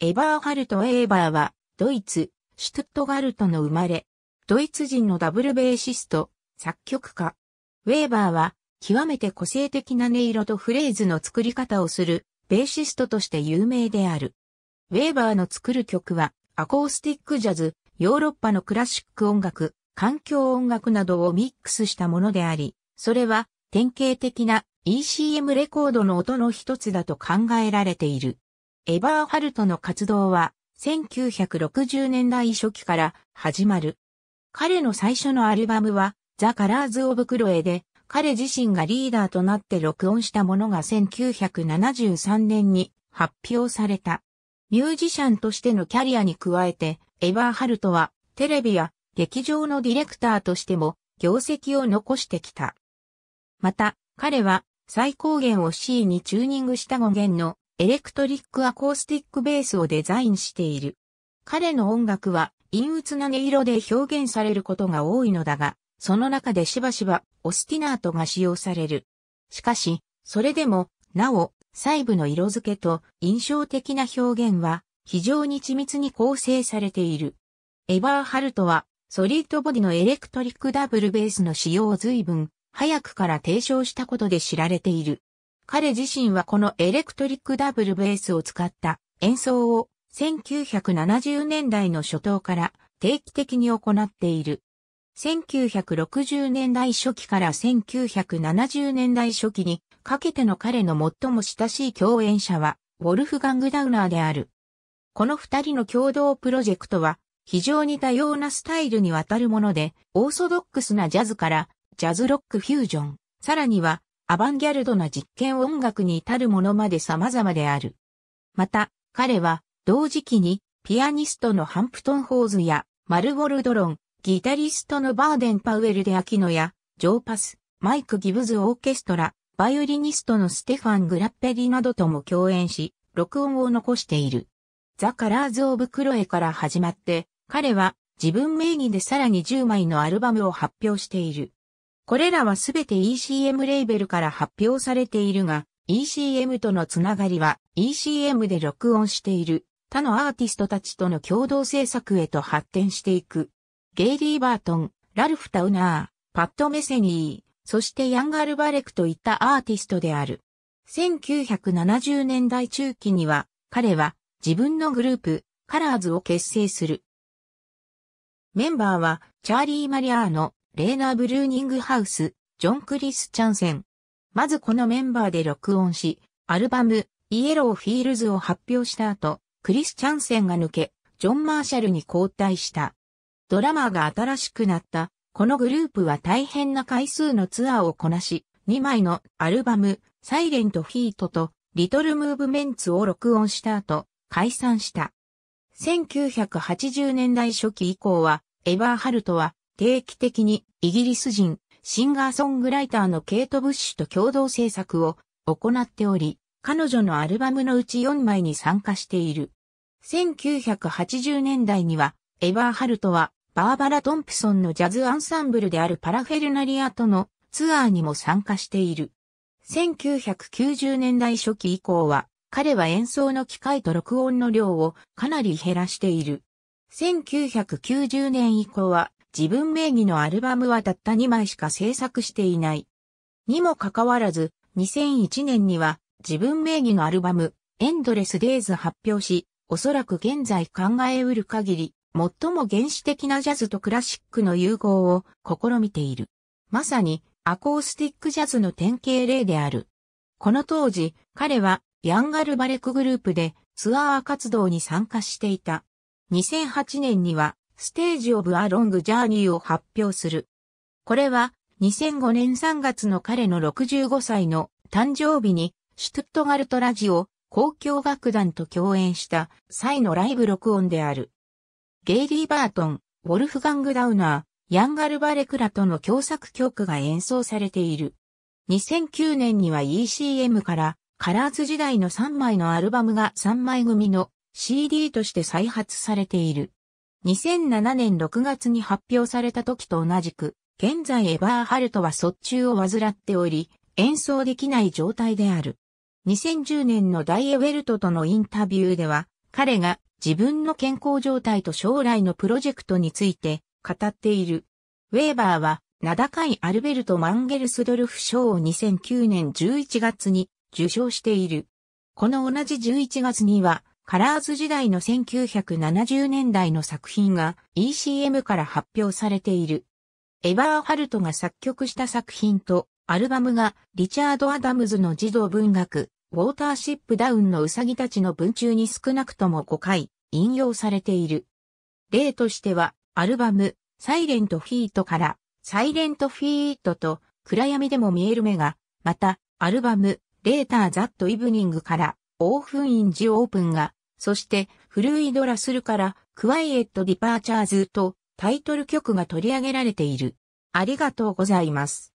エバーハルト・エーバーは、ドイツ、シュトットガルトの生まれ、ドイツ人のダブルベーシスト、作曲家。ウェーバーは、極めて個性的な音色とフレーズの作り方をする、ベーシストとして有名である。ウェーバーの作る曲は、アコースティックジャズ、ヨーロッパのクラシック音楽、環境音楽などをミックスしたものであり、それは典型的な ECM レコードの音の一つだと考えられている。エバーハルトの活動は1960年代初期から始まる。彼の最初のアルバムはザ・カラーズ・オブ・クロエで彼自身がリーダーとなって録音したものが1973年に発表された。ミュージシャンとしてのキャリアに加えて、エァーハルトはテレビや劇場のディレクターとしても業績を残してきた。また、彼は最高限を C にチューニングした語源のエレクトリックアコースティックベースをデザインしている。彼の音楽は陰鬱な音色で表現されることが多いのだが、その中でしばしばオスティナートが使用される。しかし、それでも、なお、細部の色付けと印象的な表現は非常に緻密に構成されている。エァーハルトはソリッドボディのエレクトリックダブルベースの使用を随分早くから提唱したことで知られている。彼自身はこのエレクトリックダブルベースを使った演奏を1970年代の初頭から定期的に行っている。1960年代初期から1970年代初期にかけての彼の最も親しい共演者は、ウォルフガング・ダウナーである。この二人の共同プロジェクトは、非常に多様なスタイルにわたるもので、オーソドックスなジャズから、ジャズロックフュージョン、さらには、アバンギャルドな実験音楽に至るものまで様々である。また、彼は、同時期に、ピアニストのハンプトン・ホーズや、マルゴルドロン、ギタリストのバーデン・パウエル・デ・アキノや、ジョー・パス、マイク・ギブズ・オーケストラ、バイオリニストのステファン・グラッペリなどとも共演し、録音を残している。ザ・カラーズ・オブ・クロエから始まって、彼は自分名義でさらに10枚のアルバムを発表している。これらはすべて ECM レーベルから発表されているが、ECM とのつながりは ECM で録音している他のアーティストたちとの共同制作へと発展していく。ゲイリー・バートン、ラルフ・タウナー、パッド・メセニー、そしてヤンガル・バレクといったアーティストである。1970年代中期には、彼は自分のグループ、カラーズを結成する。メンバーは、チャーリー・マリアーノ、レーナー・ブルーニングハウス、ジョン・クリス・チャンセン。まずこのメンバーで録音し、アルバム、イエロー・フィールズを発表した後、クリス・チャンセンが抜け、ジョン・マーシャルに交代した。ドラマーが新しくなった、このグループは大変な回数のツアーをこなし、2枚のアルバム、サイレント・フィートと、リトル・ムーブメンツを録音した後、解散した。1980年代初期以降は、エバーハルトは、定期的にイギリス人、シンガーソングライターのケイト・ブッシュと共同制作を行っており、彼女のアルバムのうち4枚に参加している。1980年代には、エァーハルトは、バーバラ・トンプソンのジャズアンサンブルであるパラフェルナリアとのツアーにも参加している。1990年代初期以降は、彼は演奏の機会と録音の量をかなり減らしている。1990年以降は自分名義のアルバムはたった2枚しか制作していない。にもかかわらず、2001年には自分名義のアルバム、エンドレスデイズ発表し、おそらく現在考え得る限り、最も原始的なジャズとクラシックの融合を試みている。まさにアコースティックジャズの典型例である。この当時、彼はヤンガルバレクグループでツアー活動に参加していた。2008年にはステージオブアロングジャーニーを発表する。これは2005年3月の彼の65歳の誕生日にシュトゥットガルトラジオ公共楽団と共演した際のライブ録音である。ゲイリー・バートン、ウォルフガング・ダウナー、ヤンガルバレクラとの共作曲が演奏されている。2009年には ECM からカラーズ時代の3枚のアルバムが3枚組の CD として再発されている。2007年6月に発表された時と同じく、現在エバーハルトは卒中を患っており、演奏できない状態である。2010年のダイエウェルトとのインタビューでは、彼が自分の健康状態と将来のプロジェクトについて語っている。ウェーバーは、名高いアルベルト・マンゲルスドルフ賞を2009年11月に受賞している。この同じ11月には、カラーズ時代の1970年代の作品が ECM から発表されている。エバーハルトが作曲した作品とアルバムがリチャード・アダムズの児童文学、ウォーターシップダウンのウサギたちの文中に少なくとも5回引用されている。例としては、アルバム、サイレントフィートから、サイレントフィートと、暗闇でも見える目が、また、アルバム、レーターザットイブニングから、オーフンインジオープンが、そして、フルイドラスルから、クワイエット・ディパーチャーズとタイトル曲が取り上げられている。ありがとうございます。